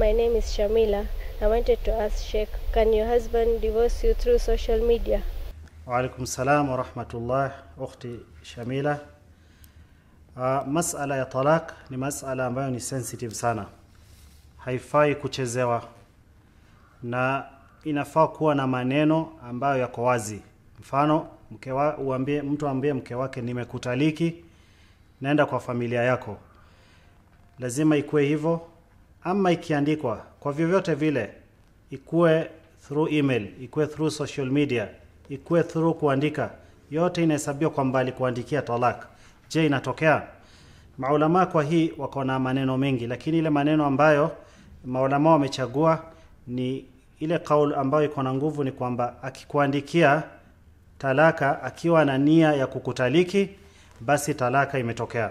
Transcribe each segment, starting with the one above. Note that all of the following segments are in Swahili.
My name is Shamila. I wanted to ask Sheikh, can your husband divorce you through social media? وعليكم السلام ورحمة الله أختي شميلة uh, masala ya talak ni masala ambayo ni sensitive sana haifai kuchezewa na inafaa kuwa na maneno ambayo yako wazi mfano mkewa, uambie, mtu ambie mke wake nimekutaliki naenda kwa familia yako lazima ikuwe hivyo ama ikiandikwa kwa vyovyote vile, ikuwe through email, ikuwe through social media, ikuwe through kuandika, yote inahesabiwa kwa mbali kuandikia talak. Je, inatokea? Maulamaa kwa hii wako na maneno mengi, lakini ile maneno ambayo maulamaa wamechagua ni ile kaul ambayo iko na nguvu, ni kwamba akikuandikia talaka akiwa na nia ya kukutaliki, basi talaka imetokea.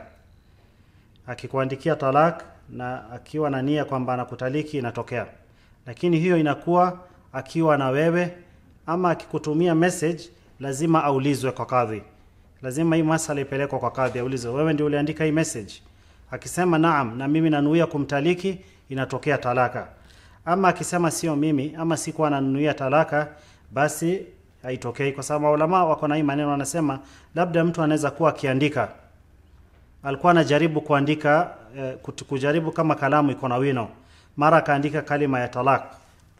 Akikuandikia talak na akiwa na nia kwamba anakutaliki inatokea, lakini hiyo inakuwa akiwa na wewe ama akikutumia message, lazima aulizwe kwa kadhi. Lazima hii masala ipelekwe kwa kadhi, aulizwe, wewe ndio uliandika hii message? Akisema naam, na mimi nanuia kumtaliki, inatokea talaka. Ama akisema sio mimi, ama sikuwa nanuia talaka, basi haitokei, kwa sababu maulama wako na hii maneno, wanasema labda mtu anaweza kuwa akiandika, alikuwa anajaribu kuandika eh, kujaribu kama kalamu iko na wino, mara akaandika kalima ya talak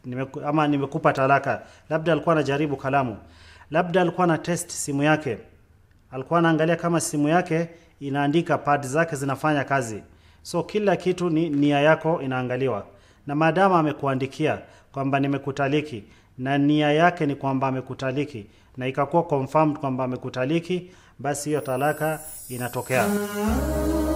nime, ama nimekupa talaka, labda alikuwa anajaribu kalamu, labda alikuwa na test simu yake, alikuwa anaangalia kama simu yake inaandika pad zake zinafanya kazi. So kila kitu ni nia yako inaangaliwa, na maadamu amekuandikia kwamba nimekutaliki na nia yake ni kwamba amekutaliki na ikakuwa confirmed kwamba amekutaliki, basi hiyo talaka inatokea.